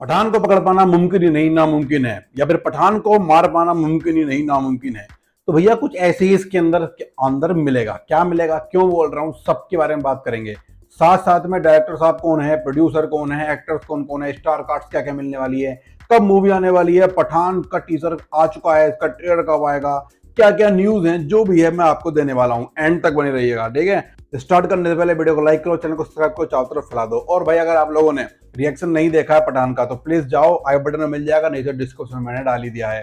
पठान को पकड़ पाना मुमकिन ही नहीं नामुमकिन है या फिर पठान को मार पाना मुमकिन ही नहीं नामुमकिन है तो भैया कुछ ऐसे ही इसके अंदर के अंदर मिलेगा क्या मिलेगा क्यों बोल रहा हूँ सबके बारे में बात करेंगे साथ साथ में डायरेक्टर साहब कौन है प्रोड्यूसर कौन है एक्टर्स कौन कौन है स्टार कार्ड्स क्या क्या मिलने वाली है कब मूवी आने वाली है पठान का टीजर आ चुका है इसका ट्रेलर कब आएगा क्या क्या न्यूज हैं जो भी है मैं आपको देने वाला हूँ एंड तक बने रहिएगा ठीक है स्टार्ट करने से पहले वीडियो को लाइक करो चैनल को सब्सक्राइब करो चारों तरफ फैला दो और भाई अगर आप लोगों ने रिएक्शन नहीं देखा है पठान का तो प्लीज जाओ आई बटन में मिल जाएगा नहीं तो डिस्क्रिप्शन में मैंने डाल ही दिया है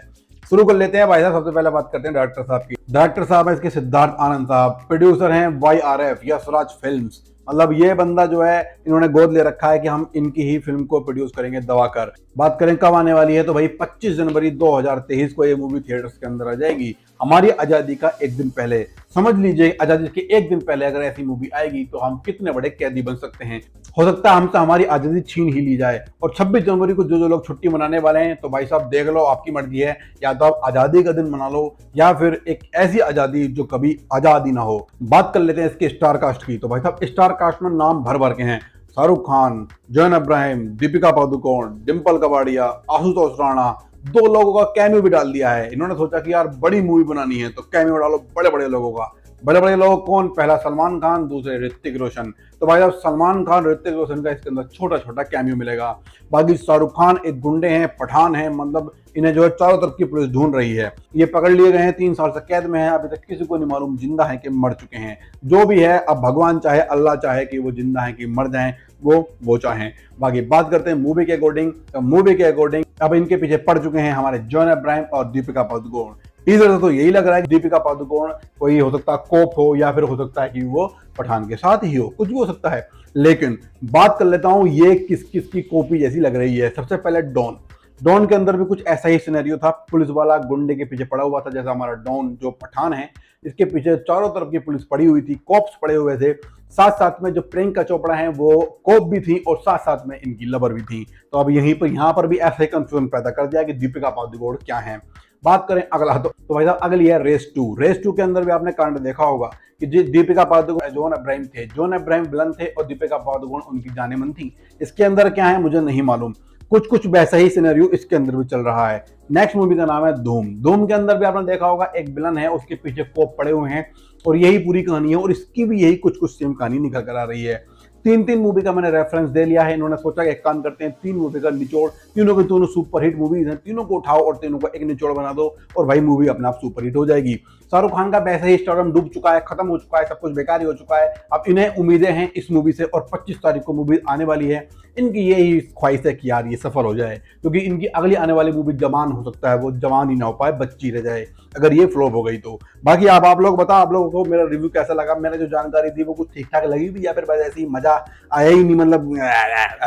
शुरू कर लेते हैं भाई साहब सबसे पहले बात करते हैं डायरेक्टर साहब की डायरेक्टर साहब है इसके सिद्धार्थ आनंद साहब प्रोड्यूसर हैं वाई आर एफ या स्वराज फिल्म मतलब ये बंदा जो है इन्होंने गोद ले रखा है कि हम इनकी ही फिल्म को प्रोड्यूस करेंगे कर बात करें कब आने वाली है तो भाई 25 जनवरी 2023 को ये मूवी थिएटर्स के अंदर आ जाएगी हमारी आज़ादी का एक दिन पहले समझ लीजिए आज़ादी के एक दिन पहले अगर ऐसी मूवी आएगी तो हम कितने बड़े कैदी बन सकते हैं हो सकता है हमसे हमारी आज़ादी छीन ही ली जाए और 26 जनवरी को जो जो लोग छुट्टी मनाने वाले हैं तो भाई साहब देख लो आपकी मर्जी है या तो आप आज़ादी का दिन मना लो या फिर एक ऐसी आज़ादी जो कभी आज़ादी ना हो बात कर लेते हैं इसके स्टार कास्ट की तो भाई साहब स्टार कास्ट में नाम भर भर के हैं शाहरुख खान जॉन अब्राहिम दीपिका पादुकोण डिम्पल कबाड़िया आशुतोष राणा दो लोगों का कैमियो भी डाल दिया है इन्होंने सोचा कि यार बड़ी मूवी बनानी है तो कैमियो डालो बड़े बड़े लोगों का बड़े बड़े लोग कौन पहला सलमान खान दूसरे ऋतिक रोशन तो भाई साहब सलमान खान ऋतिक रोशन का इसके अंदर छोटा छोटा कैमियो मिलेगा बाकी शाहरुख खान एक गुंडे हैं पठान हैं मतलब इन्हें जो है चारों तरफ की पुलिस ढूंढ रही है ये पकड़ लिए गए हैं तीन साल से कैद में है अभी तक किसी को नहीं मालूम जिंदा है कि मर चुके हैं जो भी है अब भगवान चाहे अल्लाह चाहे कि वो जिंदा है कि मर जाए वो वो चाहें बाकी बात करते हैं मूवी के अकॉर्डिंग मूवी तो के अकॉर्डिंग अब इनके पीछे पड़ चुके हैं हमारे जॉन अब्राहम और दीपिका पादुकोण इधर से तो यही लग रहा है दीपिका पादुकोण कोई हो सकता है कोप हो या फिर हो सकता है कि वो पठान के साथ ही हो कुछ भी हो सकता है लेकिन बात कर लेता हूं ये किस किस की कॉपी जैसी लग रही है सबसे पहले डॉन डॉन के अंदर भी कुछ ऐसा ही सिनेरियो था पुलिस वाला गुंडे के पीछे पड़ा हुआ था जैसा हमारा डॉन जो पठान है इसके पीछे चारों तरफ की पुलिस पड़ी हुई थी कॉप्स पड़े हुए थे साथ साथ में जो प्रियंका चोपड़ा है वो कॉप भी थी और साथ साथ में इनकी लवर भी थी तो अब यहीं पर यहाँ पर भी ऐसा ही कंफ्यूजन पैदा कर दिया कि दीपिका पादुकोण क्या है बात करें अगला तो, तो भाई साहब अगली है रेस टू रेस टू के अंदर भी आपने कांड देखा होगा कि जी दीपिका पादुकोण जोन अब्राहिम थे जोन अब्राहिम विलन थे और दीपिका पादुकोण उनकी जानेमन थी इसके अंदर क्या है मुझे नहीं मालूम कुछ कुछ वैसा ही सिनेरियो इसके अंदर भी चल रहा है नेक्स्ट मूवी का नाम है धूम धूम के अंदर भी आपने देखा होगा एक बिलन है उसके पीछे कोप पड़े हुए हैं और यही पूरी कहानी है और इसकी भी यही कुछ कुछ सेम कहानी निकल कर आ रही है तीन तीन मूवी का मैंने रेफरेंस दे लिया है इन्होंने सोचा एक काम करते हैं तीन मूवी का निचोड़ तीनों के तीनों सुपरहिट मूवीज हैं तीनों को उठाओ और तीनों को एक निचोड़ बना दो और वही मूवी अपना आप सुपरहिट हो जाएगी शाहरुख खान का वैसे ही स्टारडम डूब चुका है खत्म हो चुका है सब कुछ बेकार ही हो चुका है अब इन्हें उम्मीदें हैं इस मूवी से और पच्चीस तारीख को मूवी आने वाली है इनकी यही ख्वाहिश है कि यार ये सफल हो जाए क्योंकि तो इनकी अगली आने वाली मूवी जवान हो सकता है वो जवान ही ना हो पाए बच्ची रह जाए अगर ये फ्लॉप हो गई तो बाकी आप आप लोग बताओ आप लोगों को मेरा रिव्यू कैसा लगा मैंने जो जानकारी दी वो कुछ ठीक ठाक लगी भी या फिर बस ऐसी मजा आया आया ही नहीं मतलब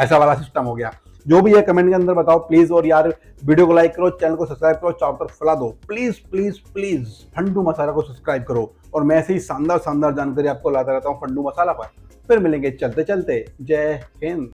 ऐसा वाला सिस्टम हो गया जो भी है कमेंट के अंदर बताओ प्लीज़ और यार वीडियो को लाइक करो चैनल को सब्सक्राइब करो चार पर फैला दो please please please Fundoo Masala को सब्सक्राइब करो और मैं ऐसे ही शानदार शानदार जानकारी आपको लाता रहता हूँ फंडू मसाला पर फिर मिलेंगे चलते चलते जय हिंद